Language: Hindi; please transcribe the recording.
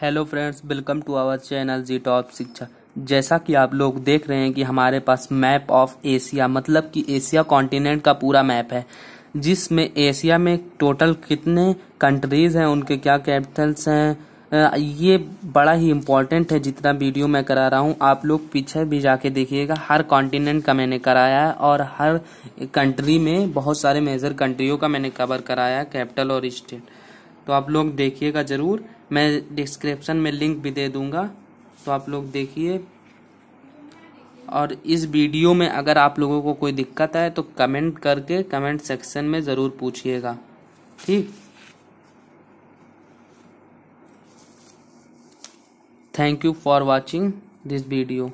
hello friends welcome to our channel G top Shiksha जैसा कि आप लोग देख रहे हैं कि हमारे पास मैप ऑफ एशिया मतलब कि एशिया कॉन्टिनेंट का पूरा मैप है जिसमें एशिया में टोटल कितने कंट्रीज़ हैं उनके क्या कैपिटल्स हैं ये बड़ा ही इम्पॉर्टेंट है जितना वीडियो मैं करा रहा हूँ आप लोग पीछे भी जाके देखिएगा हर कॉन्टिनेंट का मैंने कराया है और हर कंट्री में बहुत सारे मेजर कंट्रियों का मैंने कवर कराया है कैपिटल और स्टेट तो आप लोग देखिएगा ज़रूर मैं डिस्क्रिप्शन में लिंक भी दे दूँगा तो आप लोग देखिए और इस वीडियो में अगर आप लोगों को कोई दिक्कत आए तो कमेंट करके कमेंट सेक्शन में ज़रूर पूछिएगा ठीक thank you for watching this video